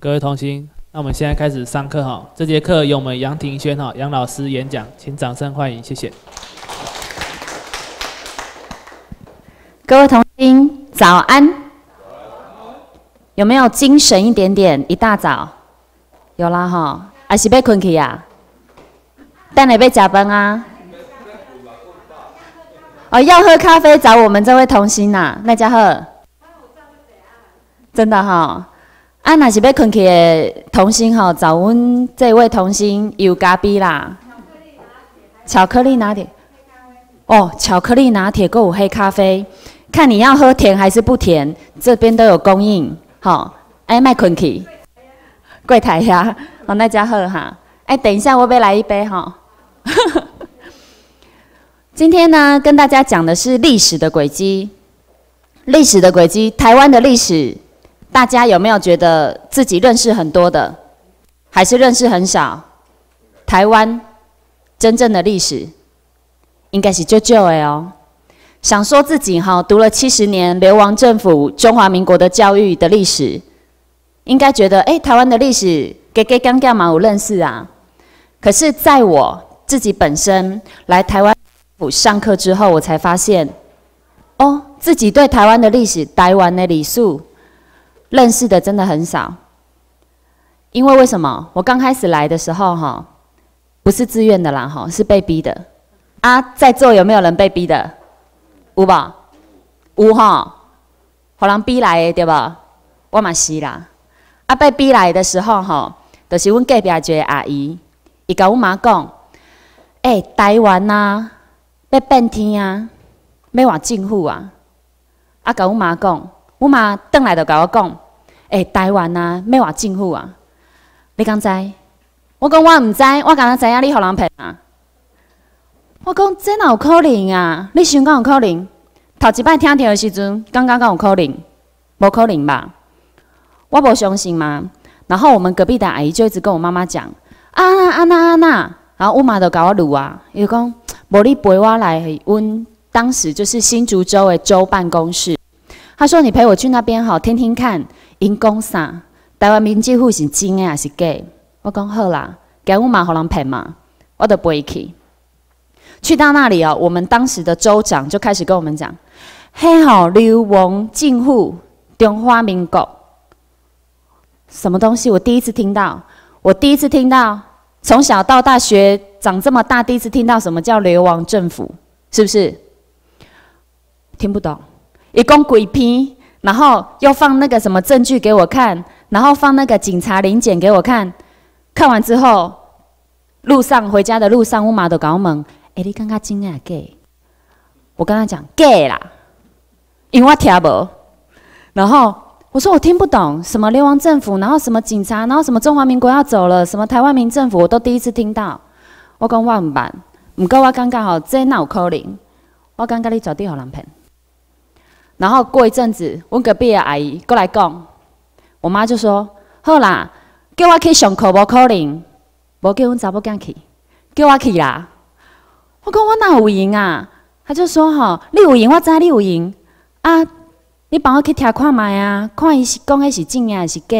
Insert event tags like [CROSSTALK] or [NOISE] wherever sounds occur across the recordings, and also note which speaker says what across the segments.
Speaker 1: 各位童心，那我们现在开始上课哈。这节课由我们杨庭轩哈杨老师演讲，请掌声欢迎，谢谢。各位童心，早安，有没有精神一点点？一大早，有啦哈，还是被困起呀？但你被加班啊？哦，要喝咖啡找我们这位童心呐，赖家鹤，真的哈。啊，那是要困去的童星哈，找阮这位童星有嘉宾啦。巧克力拿铁，哦，巧克力拿铁，购物黑咖啡，看你要喝甜还是不甜，这边都有供应。好，哎，卖昆去柜台呀，好，那加喝哈。哎，等一下，我不要来一杯哈。[LAUGHS] 今天呢，跟大家讲的是历史的轨迹，历史的轨迹，台湾的历史。大家有没有觉得自己认识很多的，还是认识很少？台湾真正的历史应该是舅舅哎哦。想说自己哈，读了七十年流亡政府中华民国的教育的历史，应该觉得哎，台湾的历史给给刚尬嘛？我认识啊。可是在我自己本身来台湾府上课之后，我才发现哦，自己对台湾的历史、台湾的礼数认识的真的很少，因为为什么？我刚开始来的时候，哈，不是自愿的啦，哈，是被逼的。啊，在座有没有人被逼的？有吧？有哈？好人逼来的对吧？我嘛是啦。啊，被逼来的时候，哈，就是阮隔壁一个阿姨，伊甲阮妈讲，哎，台湾呐，要变天啊，要换政府啊。啊，甲阮妈讲，阮妈转来就甲我讲。诶，台湾呐，咩话政府啊？你敢知？我讲我毋知，我敢知影你互人骗啊？我讲真有可能啊！你想讲有可能？头一摆听到的时阵，刚刚讲有可能，无可能吧？我无相信嘛。然后我们隔壁的阿姨就一直跟我妈妈讲：“啊啊那啊那。”然后我妈就搞我路啊，伊就讲无你陪我来阮当时就是新竹州的州办公室。他说：“你陪我去那边好，听听看。”因讲啥？台湾民政府是真还是假？我讲好啦，给我妈互人骗嘛，我就背去。去到那里哦，我们当时的州长就开始跟我们讲：“黑号流亡政府，中华民国，什么东西？”我第一次听到，我第一次听到，从小到大学长这么大，第一次听到什么叫流亡政府，是不是？听不懂，一共鬼片。然后又放那个什么证据给我看，然后放那个警察临检给我看，看完之后，路上回家的路上，我妈都搞我问，哎，你刚刚 g a 假？我跟他讲假啦，因为我听无。然后我说我听不懂，什么流氓政府，然后什么警察，然后什么中华民国要走了，什么台湾民政府，我都第一次听到。我讲忘办，不过我感觉吼这哪有可能，我感觉你绝对好难骗。然后过一阵子，我隔壁的阿姨过来讲，我妈就说：“好啦，叫我去上课，无可能，无叫阮查某囝去，叫我去啦。”我讲我哪有闲啊？他就说：“吼，你有闲，我知你有闲啊！你帮我去听看麦啊，看伊是讲的，是真还是假？”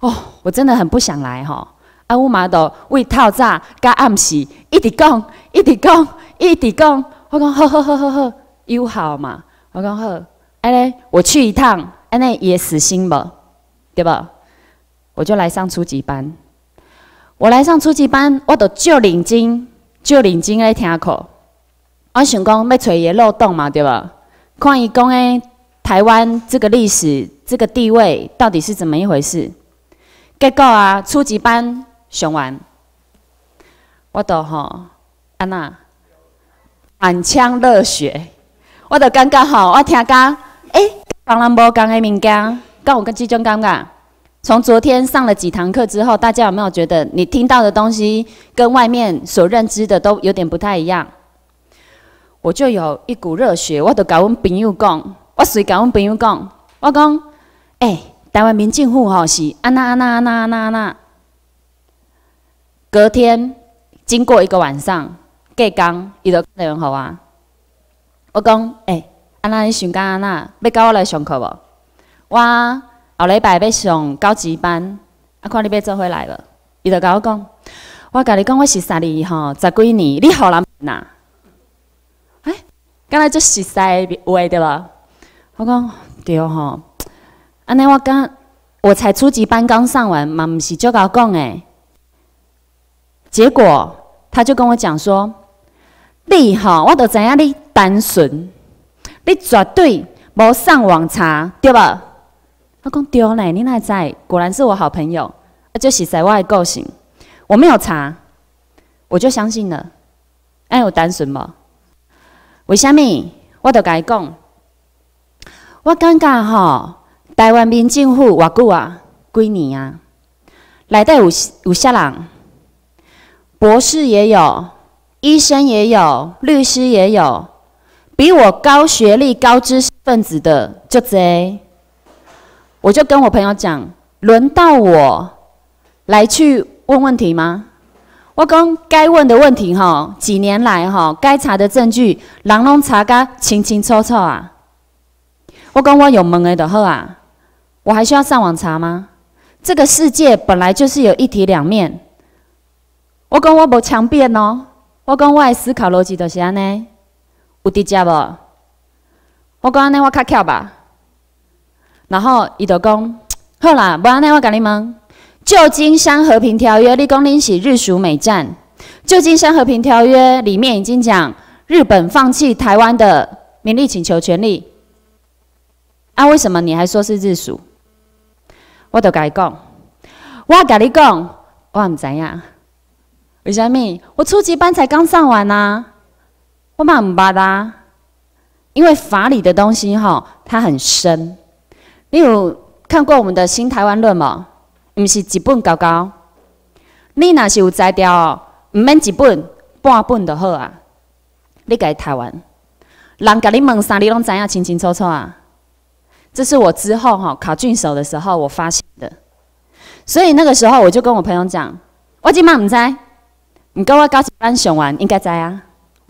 Speaker 1: 哦，我真的很不想来吼。啊，我妈都为透早加暗示一直讲，一直讲，一直讲。我讲，好好好好好，有效嘛。我讲好，安尼我去一趟，安尼也死心吧，对吧？我就来上初级班。我来上初级班，我得照认真、照认真来听课。我想讲要找一个漏洞嘛，对吧？看伊讲的台湾这个历史、这个地位到底是怎么一回事？结果啊！初级班上完，我得吼安娜满腔热血。我就感觉吼，我听讲，诶，帮人无讲的物件，跟我个这种感觉。从昨天上了几堂课之后，大家有没有觉得你听到的东西跟外面所认知的都有点不太一样？我就有一股热血，我都跟阮朋友讲，我随跟阮朋友讲，我讲，诶，台湾民政府吼是安那啊那啊那啊那。隔天经过一个晚上，隔天，伊就电好啊。我讲，诶，安那你想干安那？要教我来上课无？我后礼拜要上高级班，啊，看你要做回来无？伊就甲我讲，我甲你讲，我是十二号，十几年？你好啦，呐？哎，刚才就熟悉话对无？我讲对吼，安尼我刚我才初级班刚上完，嘛毋是就我讲诶。结果他就跟我讲说，你吼，我都知影你。单纯，你绝对无上网查，对吧？我讲对呢，你那在果然是我好朋友，啊，就是在我的个性。我没有查，我就相信了。哎，有单纯吗？为什么？我就讲，我感觉吼，台湾民政府偌久啊，几年啊，内底有有啥人，博士也有，医生也有，律师也有。比我高学历、高知识分子的就贼，我就跟我朋友讲：“轮到我来去问问题吗？”我讲该问的问题哈，几年来哈，该查的证据，啷侬查噶清清楚楚啊！我讲我有门的的好啊，我还需要上网查吗？这个世界本来就是有一体两面。我讲我不强辩哦，我讲我的思考逻辑就是安尼。有伫遮无，我讲安尼我较巧吧，然后伊就讲好啦，无安尼，我甲你问，旧金山和平条约你讲恁是日属美战，旧金山和平条约里面已经讲日本放弃台湾的名利请求权利，啊，为什么你还说是日属？我就伊讲，我甲你讲，我毋知影。为虾米？我初级班才刚上完呐。我嘛唔巴达，因为法理的东西哈，它很深。你有看过我们的《新台湾论》吗？唔是一本高高，你那是有材料，唔免一本半本就好啊。你讲台湾，人甲你问啥你拢知影清清楚楚啊？这是我之后哈考郡守的时候我发现的，所以那个时候我就跟我朋友讲：我今嘛唔知，你跟我高级班上完应该知啊。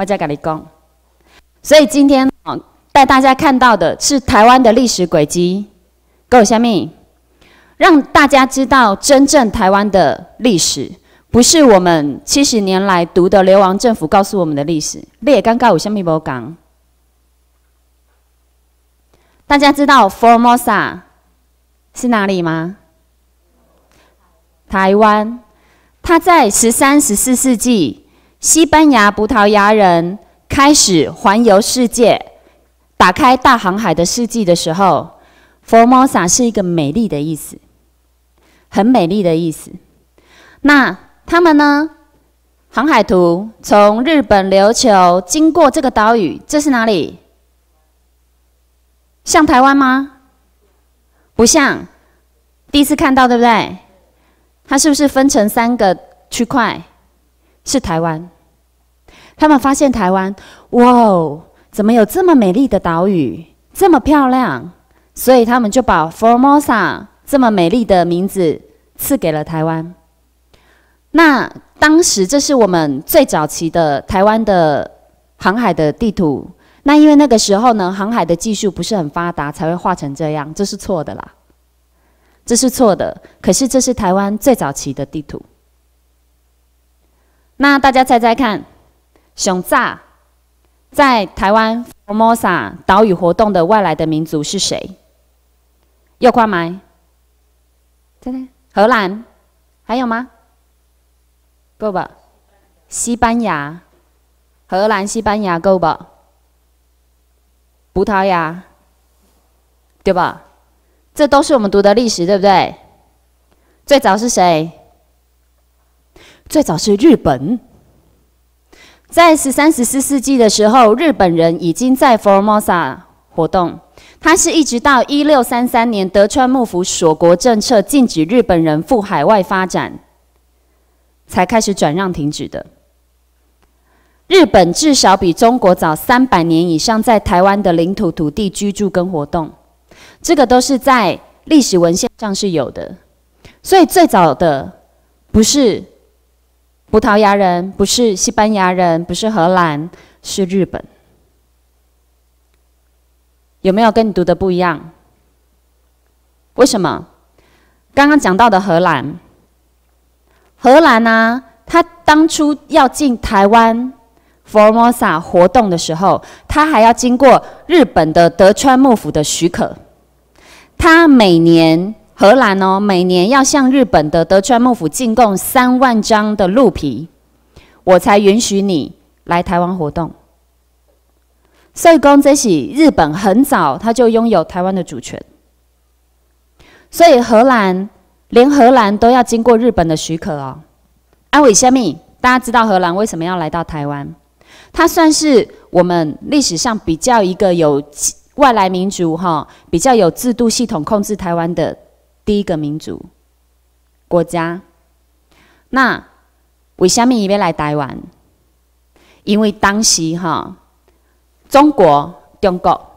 Speaker 1: 大家讲你讲。所以今天带大家看到的是台湾的历史轨迹。Go 下面，让大家知道真正台湾的历史，不是我们七十年来读的流亡政府告诉我们的历史。你也刚有下面冇讲。大家知道 Formosa 是哪里吗？台湾。它在十三、十四世纪。西班牙、葡萄牙人开始环游世界，打开大航海的世纪的时候佛摩萨是一个美丽的意思，很美丽的意思。那他们呢？航海图从日本琉球经过这个岛屿，这是哪里？像台湾吗？不像。第一次看到，对不对？它是不是分成三个区块？是台湾，他们发现台湾，哇，哦，怎么有这么美丽的岛屿，这么漂亮？所以他们就把 Formosa 这么美丽的名字赐给了台湾。那当时这是我们最早期的台湾的航海的地图。那因为那个时候呢，航海的技术不是很发达，才会画成这样。这是错的啦，这是错的。可是这是台湾最早期的地图。那大家猜猜看，熊炸在台湾 Formosa 岛屿活动的外来的民族是谁？右跨埋，真的？荷兰，还有吗够吧，西班牙，荷兰、西班牙够吧，葡萄牙，对吧？这都是我们读的历史，对不对？最早是谁？最早是日本，在十三、十四世纪的时候，日本人已经在 Formosa 活动。他是一直到一六三三年德川幕府锁国政策禁止日本人赴海外发展，才开始转让停止的。日本至少比中国早三百年以上，在台湾的领土土地居住跟活动，这个都是在历史文献上是有的。所以最早的不是。葡萄牙人不是西班牙人，不是荷兰，是日本。有没有跟你读的不一样？为什么？刚刚讲到的荷兰，荷兰啊，他当初要进台湾佛 o r 萨活动的时候，他还要经过日本的德川幕府的许可。他每年。荷兰哦，每年要向日本的德川幕府进贡三万张的鹿皮，我才允许你来台湾活动。所以，公这是日本很早他就拥有台湾的主权。所以，荷兰连荷兰都要经过日本的许可哦。阿伟虾米，大家知道荷兰为什么要来到台湾？它算是我们历史上比较一个有外来民族哈，比较有制度系统控制台湾的。第一个民族国家，那为什么伊要来台湾？因为当时哈，中国中国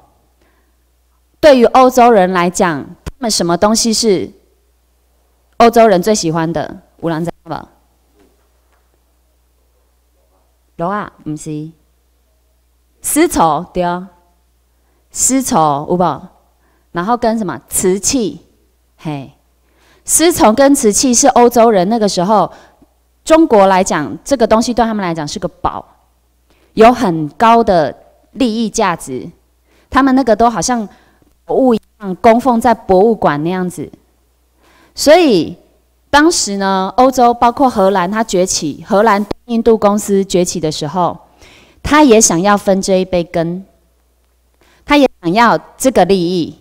Speaker 1: 对于欧洲人来讲，他们什么东西是欧洲人最喜欢的？五郎在吗？罗啊，唔是丝绸对，丝绸有不？然后跟什么瓷器？嘿，丝绸跟瓷器是欧洲人那个时候，中国来讲，这个东西对他们来讲是个宝，有很高的利益价值。他们那个都好像博物一样，供奉在博物馆那样子。所以当时呢，欧洲包括荷兰，它崛起，荷兰印度公司崛起的时候，他也想要分这一杯羹，他也想要这个利益。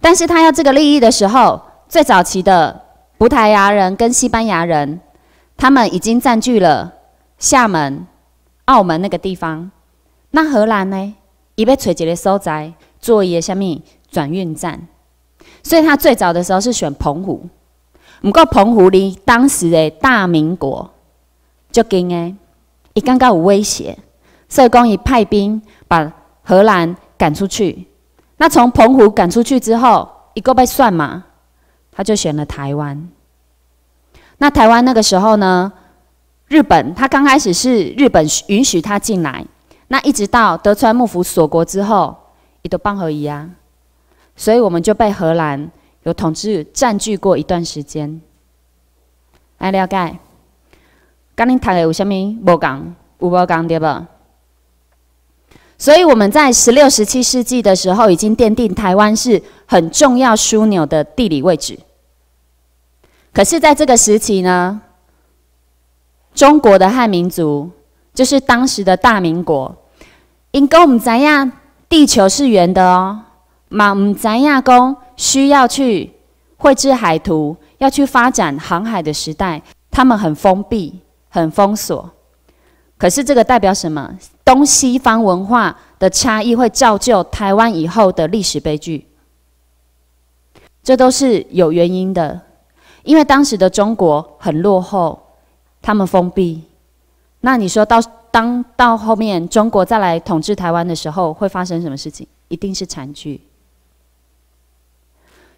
Speaker 1: 但是他要这个利益的时候，最早期的葡萄牙人跟西班牙人，他们已经占据了厦门、澳门那个地方。那荷兰呢，伊要垂一个所在做一个什么转运站，所以他最早的时候是选澎湖。不过澎湖离当时的大民国就近诶，伊刚刚有威胁，所以工伊派兵把荷兰赶出去。那从澎湖赶出去之后，一个被算嘛，他就选了台湾。那台湾那个时候呢，日本他刚开始是日本允许他进来，那一直到德川幕府锁国之后，也都帮和夷啊，所以我们就被荷兰有统治占据过一段时间。哎，了解，刚你谈的有虾米无讲？有无讲对不？所以我们在十六、十七世纪的时候，已经奠定台湾是很重要枢纽的地理位置。可是，在这个时期呢，中国的汉民族，就是当时的大民国，因我们怎样？地球是圆的哦，我们怎样？公需要去绘制海图，要去发展航海的时代，他们很封闭，很封锁。可是，这个代表什么？东西方文化的差异会造就台湾以后的历史悲剧，这都是有原因的。因为当时的中国很落后，他们封闭。那你说到当到后面中国再来统治台湾的时候，会发生什么事情？一定是惨剧。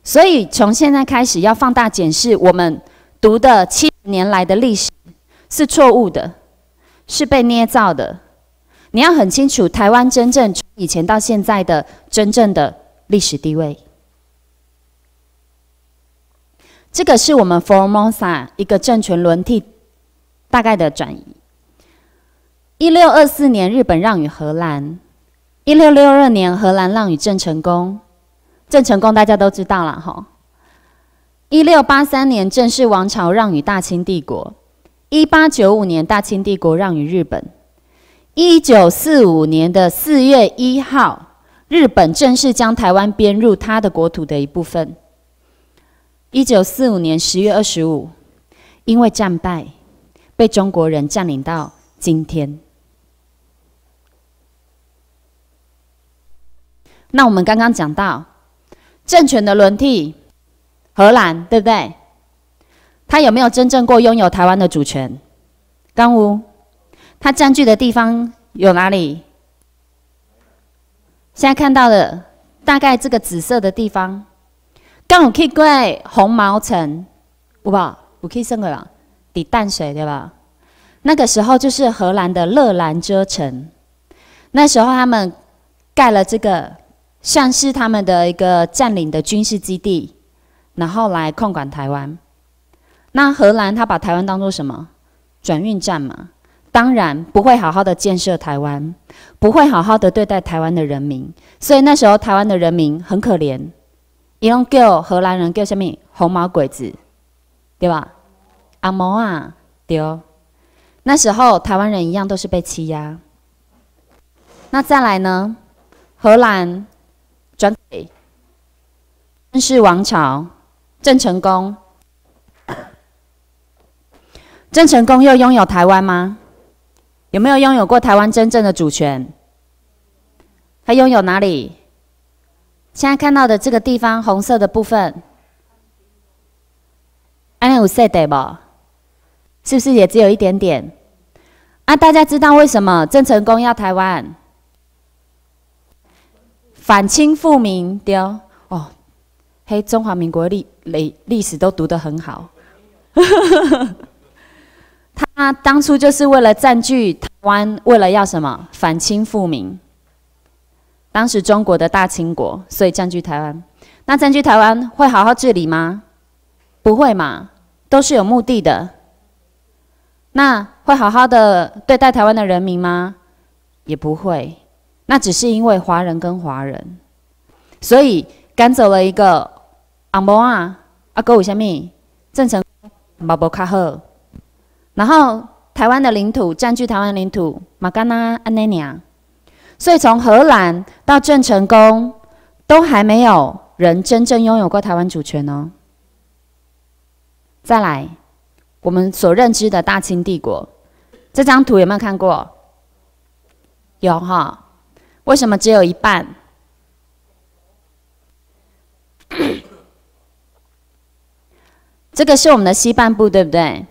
Speaker 1: 所以，从现在开始要放大检视我们读的七年来的历史是错误的。是被捏造的，你要很清楚台湾真正从以前到现在的真正的历史地位。这个是我们 Formosa 一个政权轮替，大概的转移。一六二四年，日本让与荷兰；一六六二年，荷兰让与郑成功。郑成功大家都知道了哈。一六八三年，郑氏王朝让与大清帝国。一八九五年，大清帝国让于日本。一九四五年的四月一号，日本正式将台湾编入他的国土的一部分。一九四五年十月二十五，因为战败，被中国人占领到今天。那我们刚刚讲到政权的轮替，荷兰，对不对？他有没有真正过拥有台湾的主权？刚屋，他占据的地方有哪里？现在看到的大概这个紫色的地方，刚屋可以归红毛城，哇，我可以升个啦，抵淡水对吧？那个时候就是荷兰的勒兰遮城，那时候他们盖了这个，像是他们的一个占领的军事基地，然后来控管台湾。那荷兰他把台湾当做什么转运站嘛？当然不会好好的建设台湾，不会好好的对待台湾的人民，所以那时候台湾的人民很可怜。y 用 u g i v 荷兰人叫什么？红毛鬼子，对吧？阿猫啊，对。那时候台湾人一样都是被欺压。那再来呢？荷兰转给郑氏王朝，郑成功。郑成功又拥有台湾吗？有没有拥有过台湾真正的主权？他拥有哪里？现在看到的这个地方红色的部分，安有设定不？是不是也只有一点点？啊，大家知道为什么郑成功要台湾？反清复明，对哦。嘿，中华民国历历历史都读得很好。他当初就是为了占据台湾，为了要什么反清复明。当时中国的大清国，所以占据台湾。那占据台湾会好好治理吗？不会嘛，都是有目的的。那会好好的对待台湾的人民吗？也不会。那只是因为华人跟华人，所以赶走了一个阿嬷啊，阿哥有啥咪？政程嘛，无较好。然后，台湾的领土占据台湾领土，马嘎那安那尼亚。所以，从荷兰到郑成功，都还没有人真正拥有过台湾主权哦。再来，我们所认知的大清帝国，这张图有没有看过？有哈？为什么只有一半？[COUGHS] 这个是我们的西半部，对不对？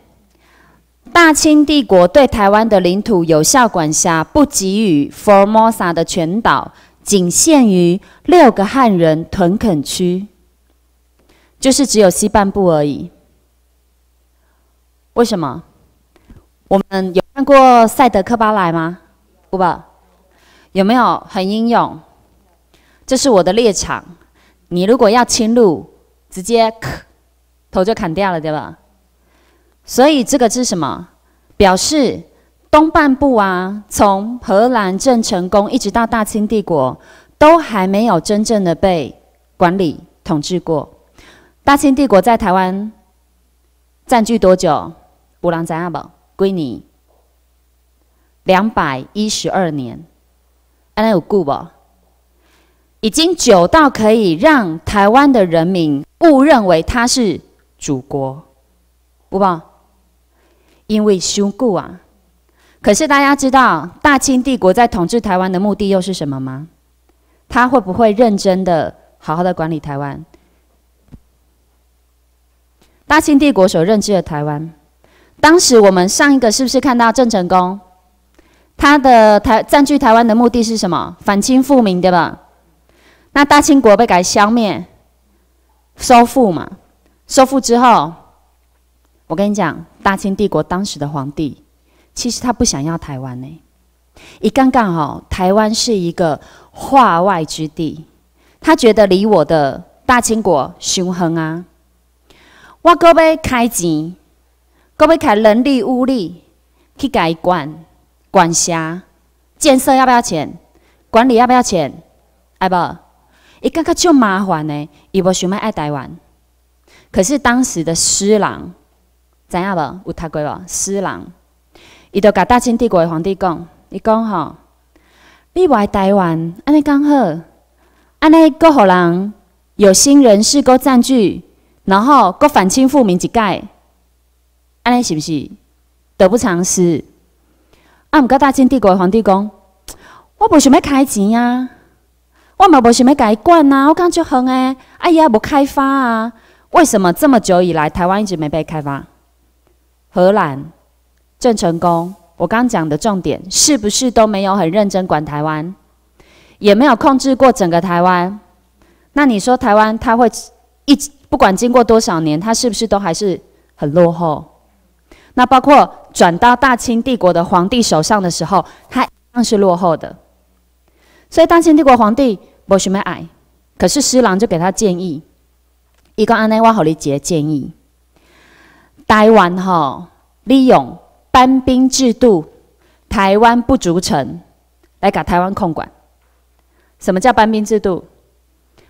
Speaker 1: 大清帝国对台湾的领土有效管辖，不给予 Formosa 的全岛，仅限于六个汉人屯垦区，就是只有西半部而已。为什么？我们有看过赛德克巴莱吗？不吧？有没有很英勇？这是我的猎场，你如果要侵入，直接头就砍掉了，对吧？所以这个是什么表示东半部啊？从荷兰郑成功一直到大清帝国，都还没有真正的被管理统治过。大清帝国在台湾占据多久？不朗仔阿伯，归你两百一十二年，安有故不？已经久到可以让台湾的人民误认为他是祖国，不吧？因为修故啊，可是大家知道，大清帝国在统治台湾的目的又是什么吗？他会不会认真的好好的管理台湾？大清帝国所认知的台湾，当时我们上一个是不是看到郑成功？他的台占据台湾的目的是什么？反清复明，对吧？那大清国被改消灭，收复嘛？收复之后。我跟你讲，大清帝国当时的皇帝其实他不想要台湾呢。伊刚刚哦，台湾是一个化外之地，他觉得离我的大清国相横啊。我搁要开钱，搁要开人力物力去改管管辖建设要不要钱？管理要不要钱？哎不，伊刚刚就麻烦呢，伊不想要爱台湾。可是当时的施琅。知影无？有读过无？诗人，伊就甲大清帝国的皇帝讲，伊讲吼：，你来台湾安尼刚好安尼，各互人有心人士各占据，然后各反清复明一盖，安尼是毋是得不偿失？啊，毋过大清帝国的皇帝讲：，我无想要开钱啊。我嘛无想要改管啊，我讲就横哎，哎呀，无开发啊？为什么这么久以来台湾一直没被开发？荷兰、郑成功，我刚讲的重点是不是都没有很认真管台湾，也没有控制过整个台湾？那你说台湾它会一直不管经过多少年，它是不是都还是很落后？那包括转到大清帝国的皇帝手上的时候，它一样是落后的。所以大清帝国皇帝不是没矮，可是施琅就给他建议一个安内瓦侯利杰建议。台湾哈，利用班兵制度，台湾不足城来搞台湾控管。什么叫班兵制度？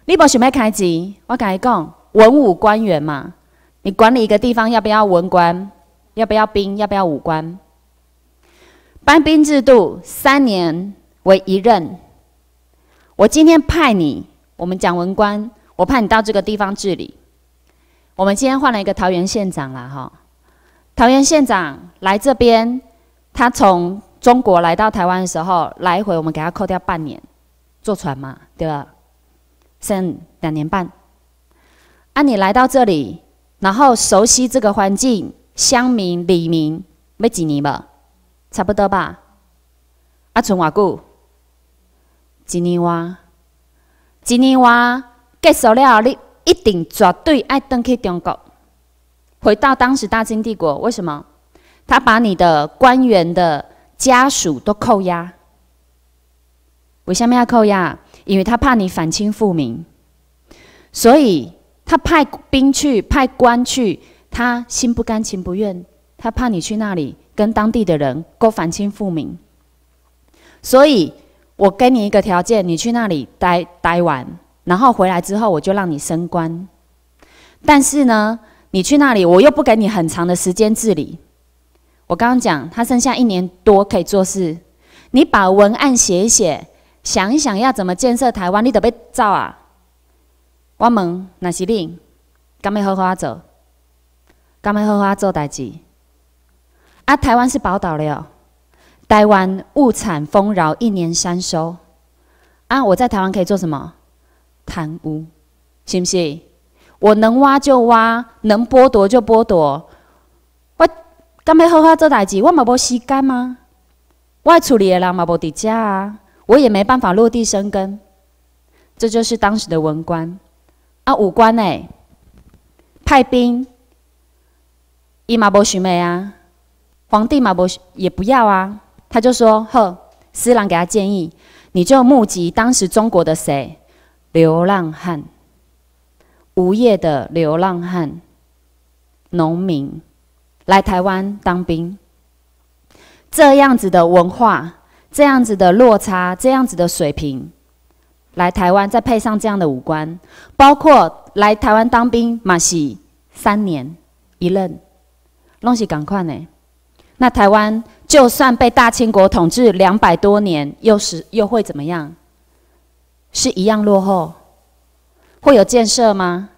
Speaker 1: 你不要准开机，我跟你讲，文武官员嘛，你管理一个地方，要不要文官？要不要兵？要不要武官？班兵制度三年为一任。我今天派你，我们讲文官，我派你到这个地方治理。我们今天换了一个桃园县长了哈，桃园县长来这边，他从中国来到台湾的时候，来回我们给他扣掉半年，坐船嘛，对吧？剩两年半。啊，你来到这里，然后熟悉这个环境，乡民、里民，要几年吧？差不多吧？啊，存外久？几年哇？几年哇？结束了你。一定绝对，爱登去中搞。回到当时大清帝国，为什么他把你的官员的家属都扣押？为什么要扣押？因为他怕你反清复明，所以他派兵去，派官去。他心不甘情不愿，他怕你去那里跟当地的人勾反清复明。所以我给你一个条件，你去那里待待完。然后回来之后，我就让你升官。但是呢，你去那里，我又不给你很长的时间治理。我刚刚讲，他剩下一年多可以做事。你把文案写一写，想一想，要怎么建设台湾？你得被造啊！我问，那是你，敢要好好做，敢要好好做代志？啊，台湾是宝岛了，台湾物产丰饶，一年三收。啊，我在台湾可以做什么？贪污，是不是？我能挖就挖，能剥夺就剥夺。我刚要好好做代志，我嘛无时间吗？我处理的人嘛无伫遮啊，我也没办法落地生根。这就是当时的文官啊，武官哎，派兵，伊嘛无想味啊，皇帝嘛无也不要啊。他就说：“呵，司郎给他建议，你就募集当时中国的谁？”流浪汉、无业的流浪汉、农民来台湾当兵，这样子的文化，这样子的落差，这样子的水平，来台湾再配上这样的五官，包括来台湾当兵，马戏三年一任，拢是赶快呢。那台湾就算被大清国统治两百多年，又是又会怎么样？是一样落后，会有建设吗？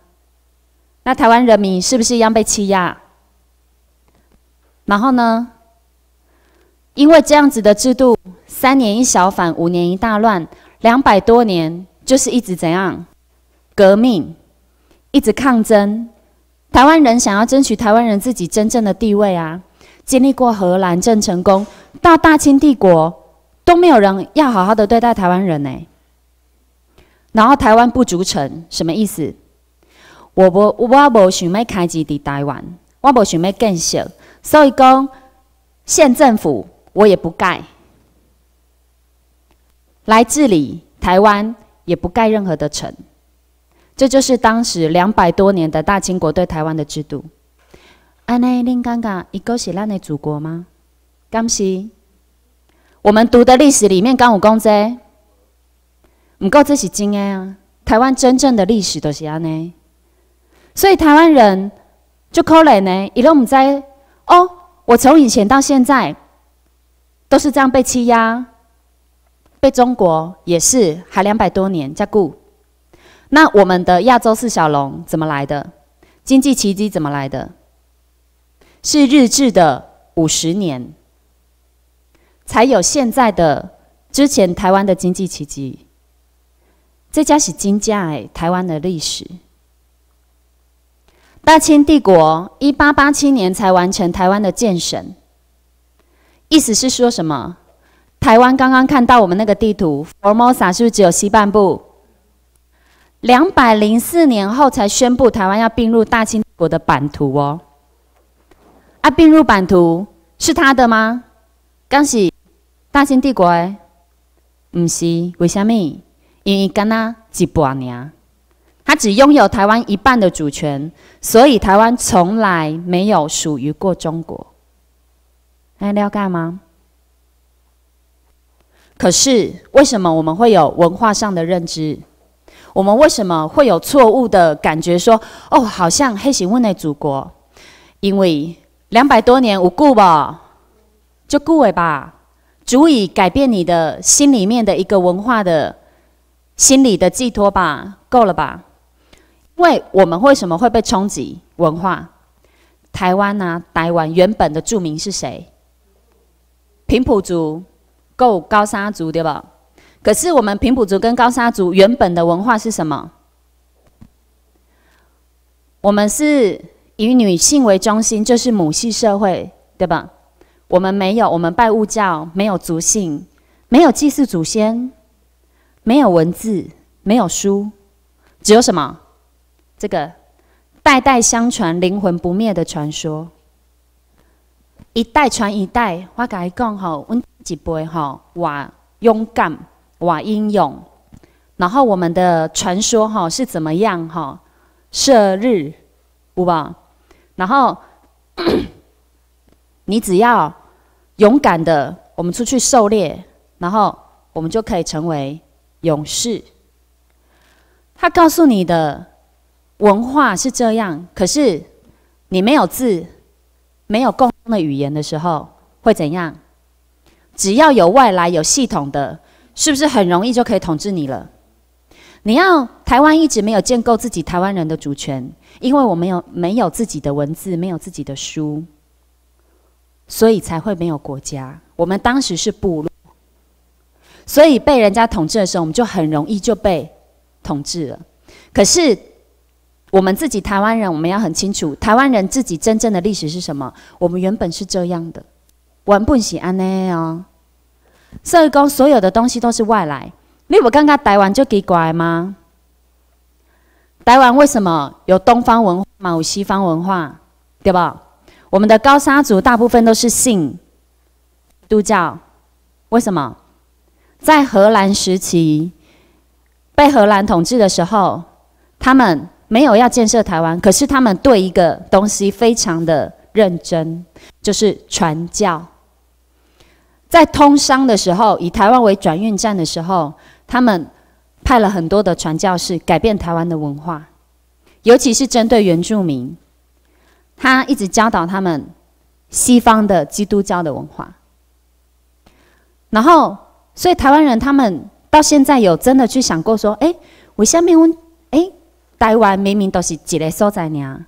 Speaker 1: 那台湾人民是不是一样被欺压？然后呢？因为这样子的制度，三年一小反，五年一大乱，两百多年就是一直怎样，革命，一直抗争。台湾人想要争取台湾人自己真正的地位啊！经历过荷兰、郑成功，到大清帝国，都没有人要好好的对待台湾人呢。然后台湾不足城，什么意思？我无我无想要开支伫台湾，我无想要建设，所以讲县政府我也不盖，来治理台湾也不盖任何的城，这就是当时两百多年的大清国对台湾的制度。安内林感觉一个是咱的祖国吗？刚是，我们读的历史里面刚有公知。唔过这是真诶啊！台湾真正的历史都是安尼，所以台湾人就可能呢。一路唔知哦，我从以前到现在都是这样被欺压，被中国也是，还两百多年加固。那我们的亚洲四小龙怎么来的？经济奇迹怎么来的？是日治的五十年才有现在的之前台湾的经济奇迹。这加是金价，哎，台湾的历史。大清帝国一八八七年才完成台湾的建省，意思是说什么？台湾刚刚看到我们那个地图，Formosa 是不是只有西半部？两百零四年后才宣布台湾要并入大清国的版图哦。啊，并入版图是他的吗？刚是大清帝国，哎，不是，为什么？为个呢，一百年，他只拥有台湾一半的主权，所以台湾从来没有属于过中国。哎，你要干嘛？可是，为什么我们会有文化上的认知？我们为什么会有错误的感觉？说哦，好像黑熊问的祖国，因为两百多年无故吧，就故为吧，足以改变你的心里面的一个文化的。心理的寄托吧，够了吧？因为我们为什么会被冲击文化？台湾啊？台湾原本的住民是谁？平埔族、够高山族，对吧？可是我们平埔族跟高山族原本的文化是什么？我们是以女性为中心，就是母系社会，对吧？我们没有，我们拜物教，没有族姓，没有祭祀祖先。没有文字，没有书，只有什么？这个代代相传、灵魂不灭的传说，一代传一代。我讲哈，阮几辈哈，我勇敢，我英勇。然后我们的传说哈是怎么样哈？射日，不吧？然后 [COUGHS] 你只要勇敢的，我们出去狩猎，然后我们就可以成为。勇士，他告诉你的文化是这样，可是你没有字，没有共同的语言的时候，会怎样？只要有外来有系统的，是不是很容易就可以统治你了？你要台湾一直没有建构自己台湾人的主权，因为我们有没有自己的文字，没有自己的书，所以才会没有国家。我们当时是部落。所以被人家统治的时候，我们就很容易就被统治了。可是我们自己台湾人，我们要很清楚，台湾人自己真正的历史是什么？我们原本是这样的，我不喜欢哦。社会公所有的东西都是外来，你我刚刚台湾就给拐吗？台湾为什么有东方文化，有西方文化，对吧？我们的高山族大部分都是信，基督教，为什么？在荷兰时期，被荷兰统治的时候，他们没有要建设台湾，可是他们对一个东西非常的认真，就是传教。在通商的时候，以台湾为转运站的时候，他们派了很多的传教士，改变台湾的文化，尤其是针对原住民，他一直教导他们西方的基督教的文化，然后。所以台湾人他们到现在有真的去想过说，哎，为什么？哎，台湾明明都是一个所在呢？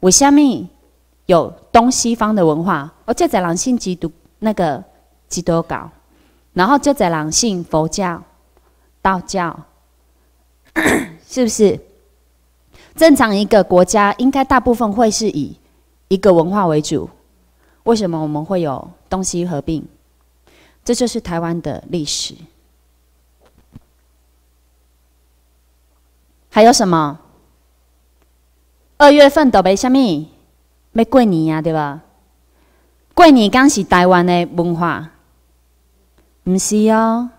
Speaker 1: 为什么有东西方的文化？哦，就在信基督那个基督教，然后就在信佛教、道教，[COUGHS] 是不是？正常一个国家应该大部分会是以一个文化为主，为什么我们会有东西合并？这就是台湾的历史。还有什么？二月份都要什么？没过年呀，对吧？过年刚是台湾的文化，不是哦。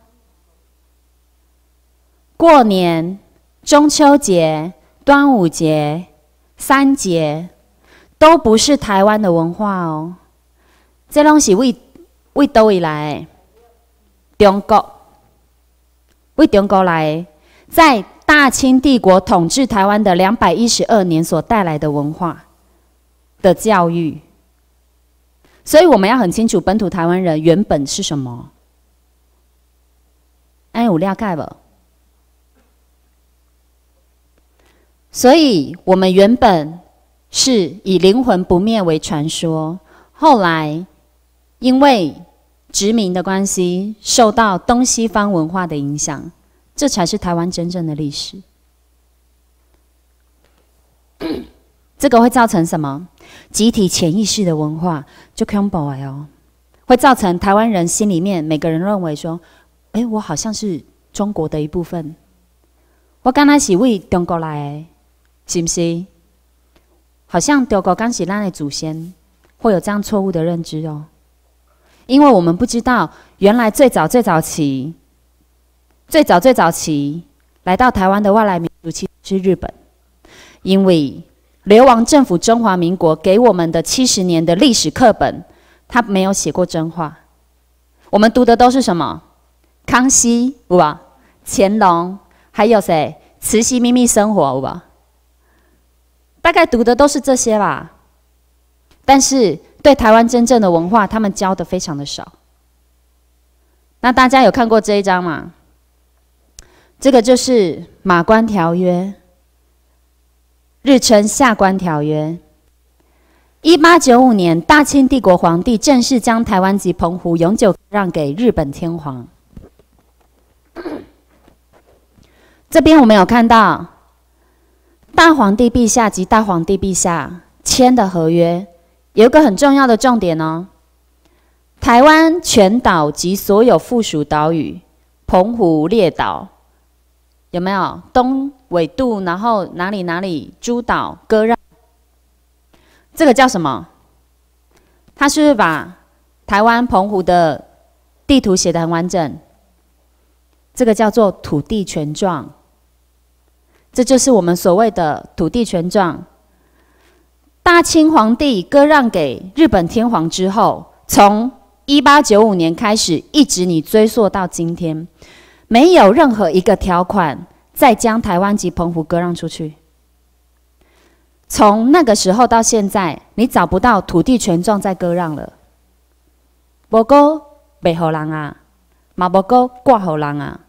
Speaker 1: 过年、中秋节、端午节，三节都不是台湾的文化哦。这东西为为都以来。中国，为中国来，在大清帝国统治台湾的两百一十二年所带来的文化的教育，所以我们要很清楚，本土台湾人原本是什么，安有了解了？所以，我们原本是以灵魂不灭为传说，后来因为。殖民的关系受到东西方文化的影响，这才是台湾真正的历史。[COUGHS] 这个会造成什么？集体潜意识的文化就 c o m 哦，会造成台湾人心里面每个人认为说，哎，我好像是中国的一部分。我刚才是为中国来，是不是？好像中国刚是咱的祖先，会有这样错误的认知哦。因为我们不知道，原来最早最早期，最早最早期来到台湾的外来民族其实是日本，因为流亡政府中华民国给我们的七十年的历史课本，他没有写过真话，我们读的都是什么？康熙，不吧？乾隆，还有谁？慈禧秘密生活，不吧？大概读的都是这些吧，但是。对台湾真正的文化，他们教的非常的少。那大家有看过这一张吗？这个就是《马关条约》，日称《下关条约》。一八九五年，大清帝国皇帝正式将台湾及澎湖永久让给日本天皇。这边我们有看到大皇帝陛下及大皇帝陛下签的合约。有一个很重要的重点哦，台湾全岛及所有附属岛屿，澎湖列岛，有没有东纬度？然后哪里哪里诸岛割让，这个叫什么？他是把台湾澎湖的地图写得很完整，这个叫做土地权状，这就是我们所谓的土地权状。大清皇帝割让给日本天皇之后，从一八九五年开始，一直你追溯到今天，没有任何一个条款再将台湾及澎湖割让出去。从那个时候到现在，你找不到土地权状再割让了。伯公没后人啊，马伯公挂后人啊，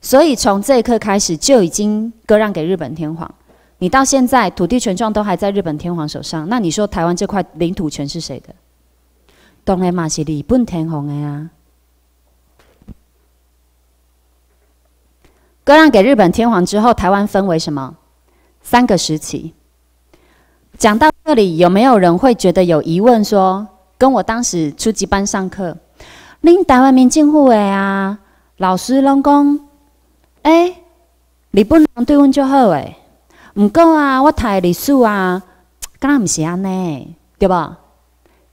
Speaker 1: 所以从这一刻开始就已经割让给日本天皇。你到现在土地权状都还在日本天皇手上，那你说台湾这块领土权是谁的？当然马是日本天皇的割让给日本天皇之后，台湾分为什么三个时期？讲到这里，有没有人会觉得有疑问？说跟我当时初级班上课，令台湾民进啊，老师拢讲，哎，对就好哎。毋够啊！我太历史啊，敢若毋是安尼，对吧？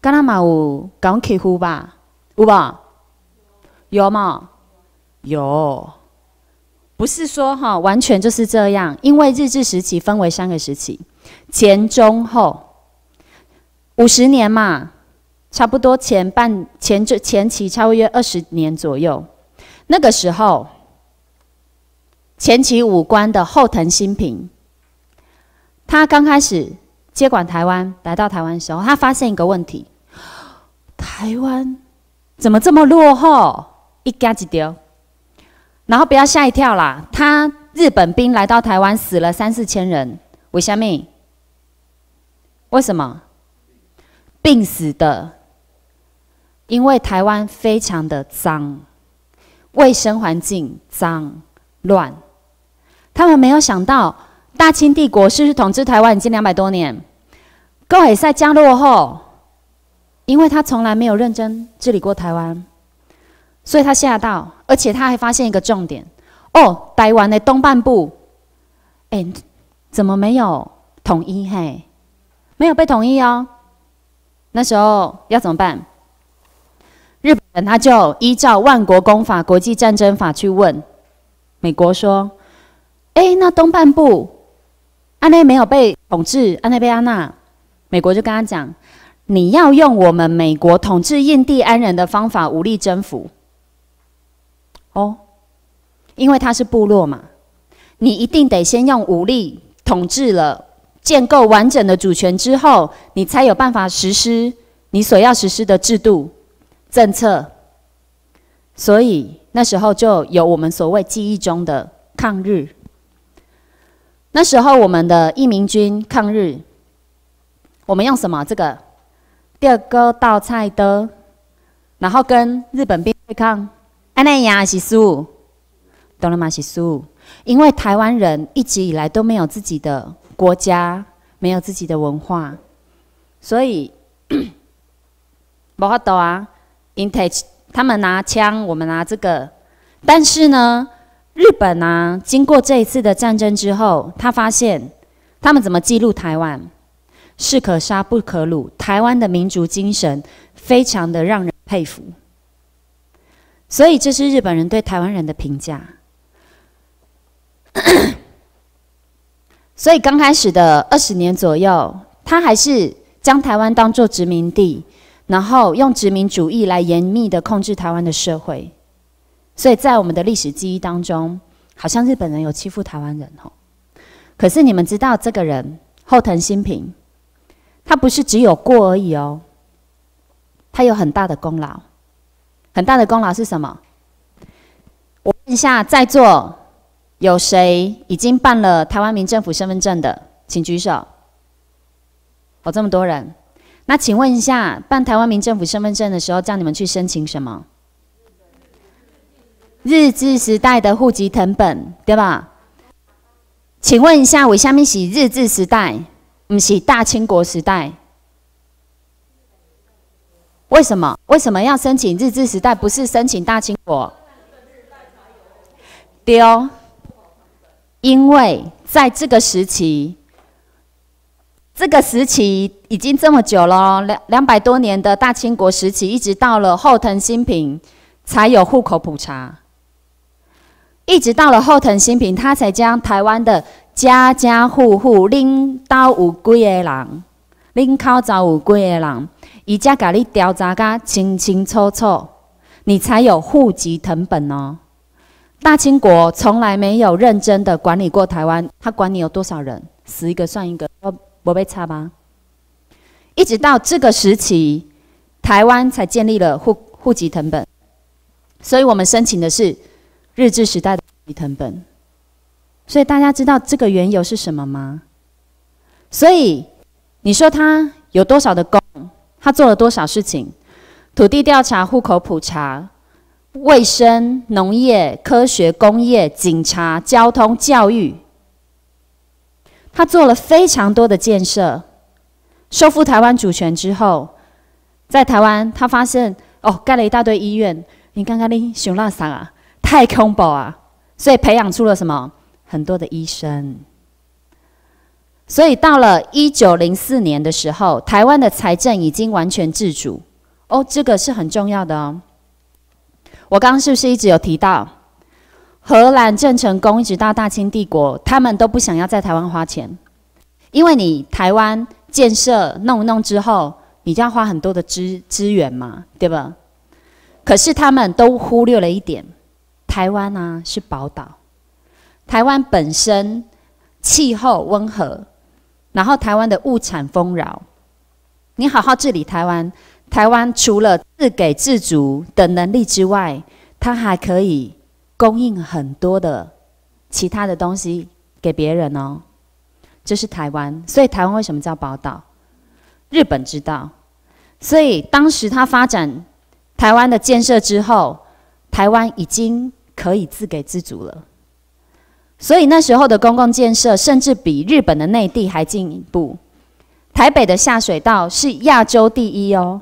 Speaker 1: 敢若嘛有讲客户吧，有无？有嘛？有。不是说哈，完全就是这样。因为日治时期分为三个时期，前、中、后。五十年嘛，差不多前半前这前期，差不多约二十年左右。那个时候，前期五官的后藤新平。他刚开始接管台湾，来到台湾的时候，他发现一个问题：台湾怎么这么落后？一家子丢。然后不要吓一跳啦，他日本兵来到台湾死了三四千人，为什么？为什么？病死的，因为台湾非常的脏，卫生环境脏乱，他们没有想到。大清帝国是不是统治台湾已经两百多年？高海塞加落后，因为他从来没有认真治理过台湾，所以他吓到，而且他还发现一个重点：哦，台湾的东半部，哎，怎么没有统一？嘿，没有被统一哦。那时候要怎么办？日本他就依照万国公法、国际战争法去问美国说：“哎，那东半部。”安内没有被统治，安内贝安娜，美国就跟他讲：“你要用我们美国统治印第安人的方法，武力征服哦，因为他是部落嘛，你一定得先用武力统治了，建构完整的主权之后，你才有办法实施你所要实施的制度政策。所以那时候就有我们所谓记忆中的抗日。”那时候我们的义民军抗日，我们用什么？这个第二个倒菜的，然后跟日本兵对抗。哎呀，洗漱，懂了吗？洗漱。因为台湾人一直以来都没有自己的国家，没有自己的文化，所以无 [CLEARS THROAT] 法懂啊。i n t c h 他们拿枪，我们拿这个。但是呢？日本啊，经过这一次的战争之后，他发现他们怎么记录台湾，士可杀不可辱，台湾的民族精神非常的让人佩服。所以这是日本人对台湾人的评价。[COUGHS] 所以刚开始的二十年左右，他还是将台湾当做殖民地，然后用殖民主义来严密的控制台湾的社会。所以在我们的历史记忆当中，好像日本人有欺负台湾人哦。可是你们知道这个人后藤新平，他不是只有过而已哦，他有很大的功劳。很大的功劳是什么？我问一下在座有谁已经办了台湾民政府身份证的，请举手。有这么多人，那请问一下，办台湾民政府身份证的时候，叫你们去申请什么？日治时代的户籍成本，对吧？请问一下，我下面写日治时代，唔写大清国时代，为什么？为什么要申请日治时代？不是申请大清国？对哦，因为在这个时期，这个时期已经这么久了，两两百多年的大清国时期，一直到了后藤新平才有户口普查。一直到了后藤新平，他才将台湾的家家户户、拎到有几个人、拎口罩有鬼的人，一家家你调查个清清楚楚，你才有户籍成本哦。大清国从来没有认真的管理过台湾，他管你有多少人，死一个算一个，不被差吧？一直到这个时期，台湾才建立了户户籍成本，所以我们申请的是。日治时代的伊藤本，所以大家知道这个缘由是什么吗？所以你说他有多少的功？他做了多少事情？土地调查、户口普查、卫生、农业、科学、工业、警察、交通、教育，他做了非常多的建设。收复台湾主权之后，在台湾他发现哦，盖了一大堆医院。你刚刚你想那啥啊？太恐怖啊！所以培养出了什么很多的医生。所以到了一九零四年的时候，台湾的财政已经完全自主。哦，这个是很重要的哦。我刚刚是不是一直有提到荷兰郑成功一直到大清帝国，他们都不想要在台湾花钱，因为你台湾建设弄一弄之后，你就要花很多的资资源嘛，对吧？可是他们都忽略了一点。台湾啊，是宝岛。台湾本身气候温和，然后台湾的物产丰饶。你好好治理台湾，台湾除了自给自足的能力之外，它还可以供应很多的其他的东西给别人哦。这是台湾，所以台湾为什么叫宝岛？日本知道，所以当时他发展台湾的建设之后，台湾已经。可以自给自足了，所以那时候的公共建设甚至比日本的内地还进一步。台北的下水道是亚洲第一哦，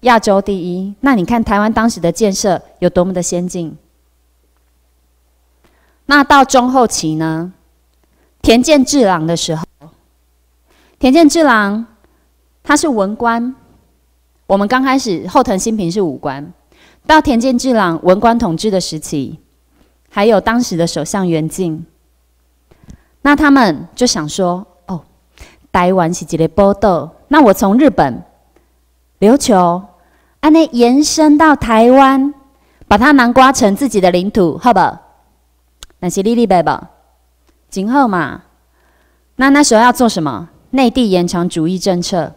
Speaker 1: 亚洲第一。那你看台湾当时的建设有多么的先进？那到中后期呢？田健治郎的时候，田健治郎他是文官，我们刚开始后藤新平是武官。到田健治郎文官统治的时期，还有当时的首相袁静。那他们就想说：哦，台湾是一个孤岛，那我从日本、琉球，安内延伸到台湾，把它南瓜成自己的领土，好不？哪些立例？不，今后嘛，那那时候要做什么？内地延长主义政策。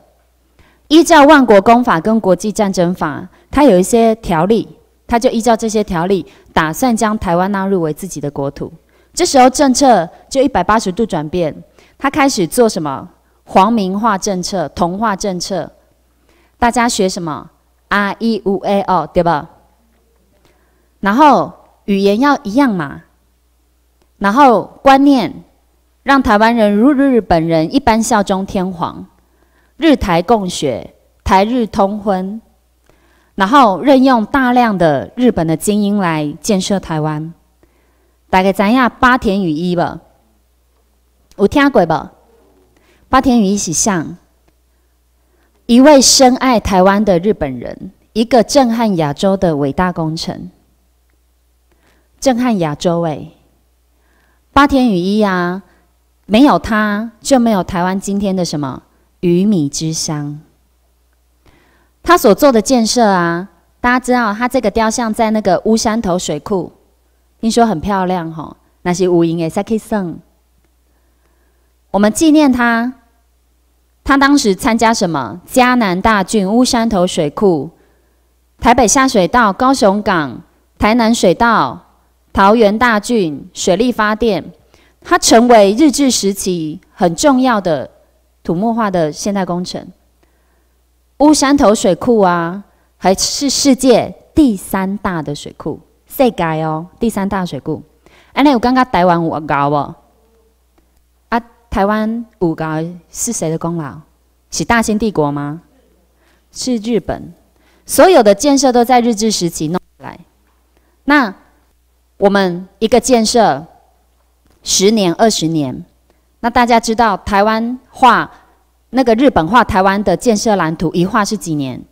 Speaker 1: 依照万国公法跟国际战争法，它有一些条例，它就依照这些条例，打算将台湾纳入为自己的国土。这时候政策就一百八十度转变，他开始做什么？皇民化政策、同化政策，大家学什么？r 一五 A 哦，对吧？然后语言要一样嘛，然后观念让台湾人如日本人一般效忠天皇。日台共血，台日通婚，然后任用大量的日本的精英来建设台湾。大家知影八田雨衣吧？有听过吧？八田雨衣是像一位深爱台湾的日本人，一个震撼亚洲的伟大工程，震撼亚洲哎！八田雨衣呀，没有他就没有台湾今天的什么。鱼米之乡，他所做的建设啊，大家知道，他这个雕像在那个乌山头水库，听说很漂亮哈，那是吴英诶，可以送。我们纪念他，他当时参加什么？嘉南大郡乌山头水库、台北下水道、高雄港、台南水道、桃园大郡水利发电，他成为日治时期很重要的。土木化的现代工程，乌山头水库啊，还是世界第三大的水库，世界哦，第三大水库。哎，那我刚刚台湾五搞不？啊，台湾五高是谁的功劳？是大清帝国吗？是日本。所有的建设都在日治时期弄来。那我们一个建设十年、二十年。那大家知道，台湾画那个日本画台湾的建设蓝图，一画是几年？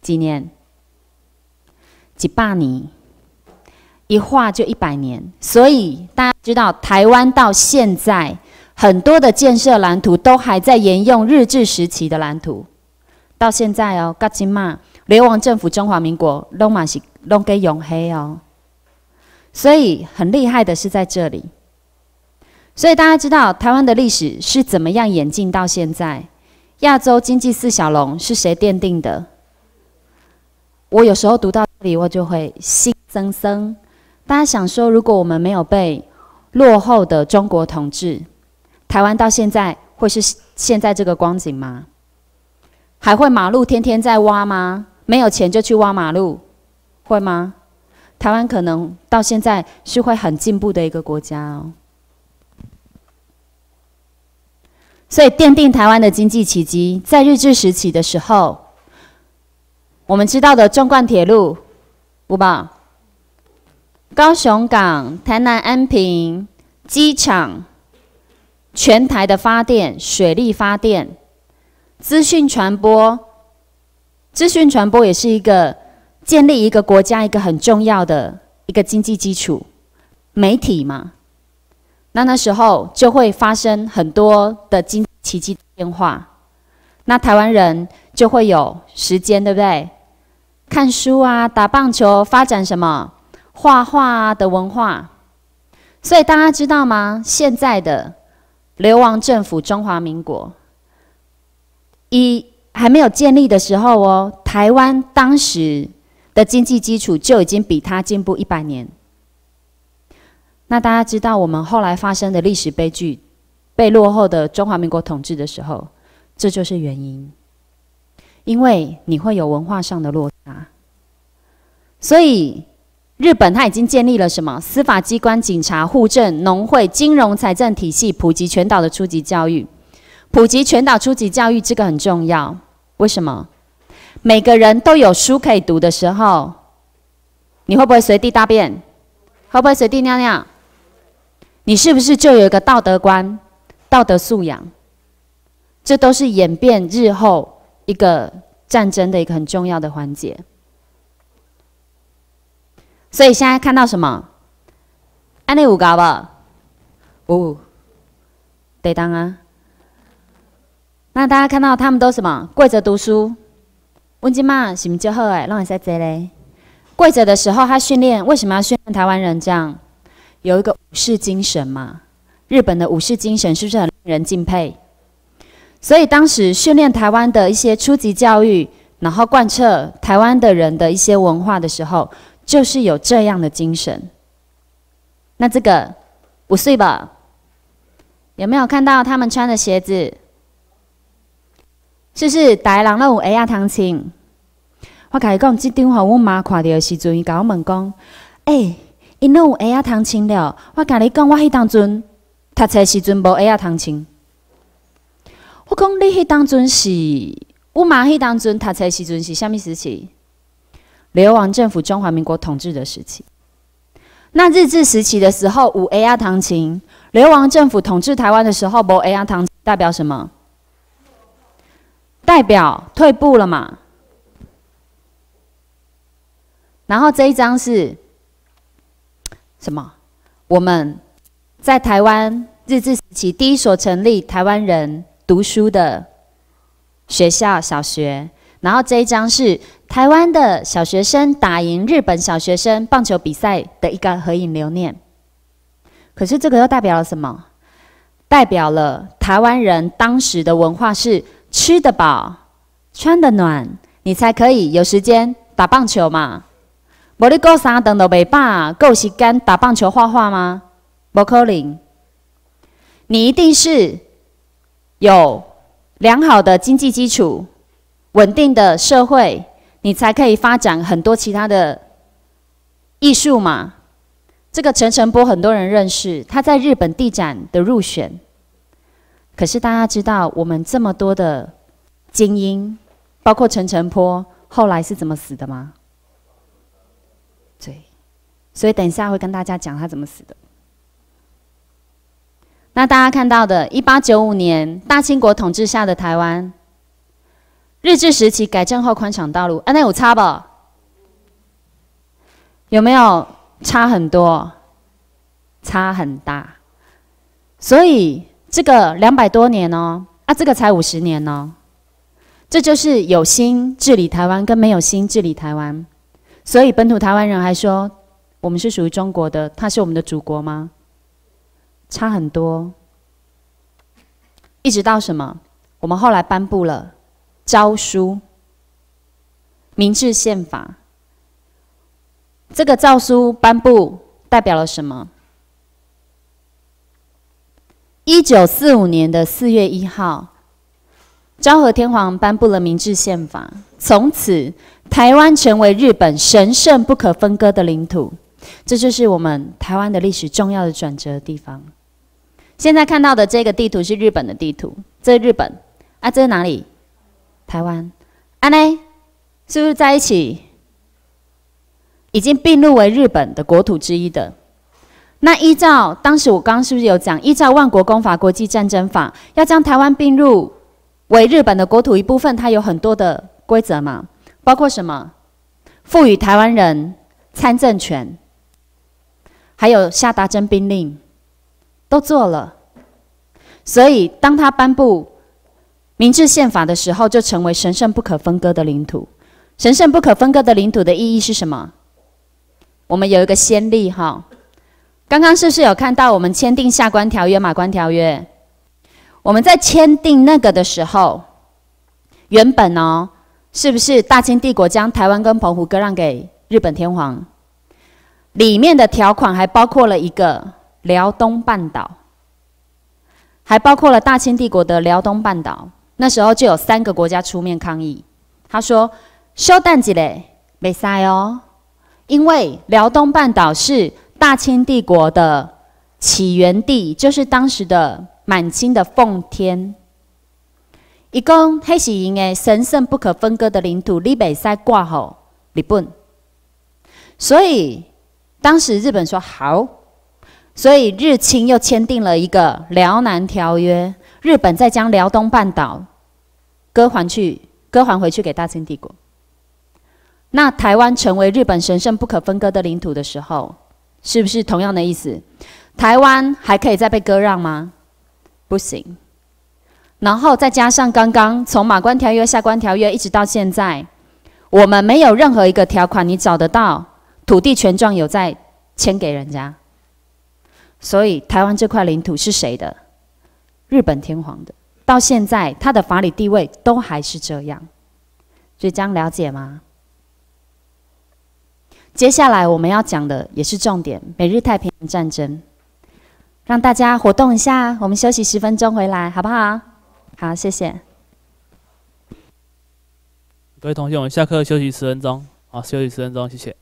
Speaker 1: 几年？几百年？一画就一百年。所以大家知道，台湾到现在很多的建设蓝图都还在沿用日治时期的蓝图。到现在哦，噶吉嘛，流亡政府中华民国弄满是弄给永黑哦。所以很厉害的是在这里。所以大家知道台湾的历史是怎么样演进到现在？亚洲经济四小龙是谁奠定的？我有时候读到这里，我就会心生生。大家想说，如果我们没有被落后的中国统治，台湾到现在会是现在这个光景吗？还会马路天天在挖吗？没有钱就去挖马路，会吗？台湾可能到现在是会很进步的一个国家哦。所以奠定台湾的经济奇迹，在日治时期的时候，我们知道的纵贯铁路，不宝，高雄港、台南、安平、机场，全台的发电、水利发电、资讯传播，资讯传播也是一个建立一个国家一个很重要的一个经济基础，媒体嘛。那那时候就会发生很多的经奇迹变化，那台湾人就会有时间，对不对？看书啊，打棒球，发展什么画画的文化。所以大家知道吗？现在的流亡政府中华民国一还没有建立的时候哦，台湾当时的经济基础就已经比它进步一百年。那大家知道我们后来发生的历史悲剧，被落后的中华民国统治的时候，这就是原因。因为你会有文化上的落差，所以日本它已经建立了什么司法机关、警察、护政、农会、金融、财政体系，普及全岛的初级教育，普及全岛初级教育这个很重要。为什么？每个人都有书可以读的时候，你会不会随地大便？会不会随地尿尿？你是不是就有一个道德观、道德素养？这都是演变日后一个战争的一个很重要的环节。所以现在看到什么五高五，得当啊。那大家看到他们都什么？跪着读书。温金妈好哎，让嘞。跪着的时候，他训练为什么要训练台湾人这样？有一个武士精神嘛？日本的武士精神是不是很令人敬佩？所以当时训练台湾的一些初级教育，然后贯彻台湾的人的一些文化的时候，就是有这样的精神。那这个五岁吧，有没有看到他们穿的鞋子？是不是白狼那五哎呀，唐青，我开你讲这张画，我妈看到的时候，伊甲我问讲，哎。因为有爱亚唐琴了，我跟你讲，我迄当阵读册时阵无爱亚唐琴。我讲你迄当阵是，我嘛迄当阵读册时阵是虾米时期？流亡政府中华民国统治的时期。那日治时期的时候有爱亚唐琴，流亡政府统治台湾的时候无爱亚唐代表什么？代表退步了嘛？然后这一张是。什么？我们在台湾日治时期第一所成立台湾人读书的学校小学，然后这一张是台湾的小学生打赢日本小学生棒球比赛的一个合影留念。可是这个又代表了什么？代表了台湾人当时的文化是吃得饱、穿得暖，你才可以有时间打棒球嘛？你够三顿都饱，够时间打棒球、画画吗？不可能。你一定是有良好的经济基础、稳定的社会，你才可以发展很多其他的艺术嘛。这个陈诚波很多人认识，他在日本地展的入选。可是大家知道我们这么多的精英，包括陈诚波，后来是怎么死的吗？对，所以等一下会跟大家讲他怎么死的。那大家看到的，一八九五年大清国统治下的台湾，日治时期改正后宽敞道路，哎，有差不？有没有差很多？差很大。所以这个两百多年哦，啊，这个才五十年哦，这就是有心治理台湾跟没有心治理台湾。所以，本土台湾人还说，我们是属于中国的，它是我们的祖国吗？差很多。一直到什么？我们后来颁布了诏书《明治宪法》。这个诏书颁布代表了什么？一九四五年的四月一号，昭和天皇颁布了《明治宪法》，从此。台湾成为日本神圣不可分割的领土，这就是我们台湾的历史重要的转折的地方。现在看到的这个地图是日本的地图，这是日本啊？这是哪里？台湾啊？内是不是在一起？已经并入为日本的国土之一的。那依照当时我刚刚是不是有讲？依照《万国公法》国际战争法，要将台湾并入为日本的国土一部分，它有很多的规则嘛？包括什么？赋予台湾人参政权，还有下达征兵令，都做了。所以，当他颁布《明治宪法》的时候，就成为神圣不可分割的领土。神圣不可分割的领土的意义是什么？我们有一个先例哈。刚刚是不是有看到我们签订《下关条约》、《马关条约》？我们在签订那个的时候，原本哦。是不是大清帝国将台湾跟澎湖割让给日本天皇？里面的条款还包括了一个辽东半岛，还包括了大清帝国的辽东半岛。那时候就有三个国家出面抗议，他说：“收蛋子嘞，没塞哦，因为辽东半岛是大清帝国的起源地，就是当时的满清的奉天。”一讲，黑是因的神圣不可分割的领土，你袂使挂号日本。所以当时日本说好，所以日清又签订了一个《辽南条约》，日本再将辽东半岛割还去，割还回去给大清帝国。那台湾成为日本神圣不可分割的领土的时候，是不是同样的意思？台湾还可以再被割让吗？不行。然后再加上刚刚从马关条约、下关条约一直到现在，我们没有任何一个条款你找得到土地权状有在签给人家，所以台湾这块领土是谁的？日本天皇的，到现在他的法理地位都还是这样，所以这样了解吗？接下来我们要讲的也是重点，美日太平洋战争，让大家活动一下，我们休息十分钟回来好不好？好，谢谢各位同学。我们下课休息十分钟，好，休息十分钟，谢谢。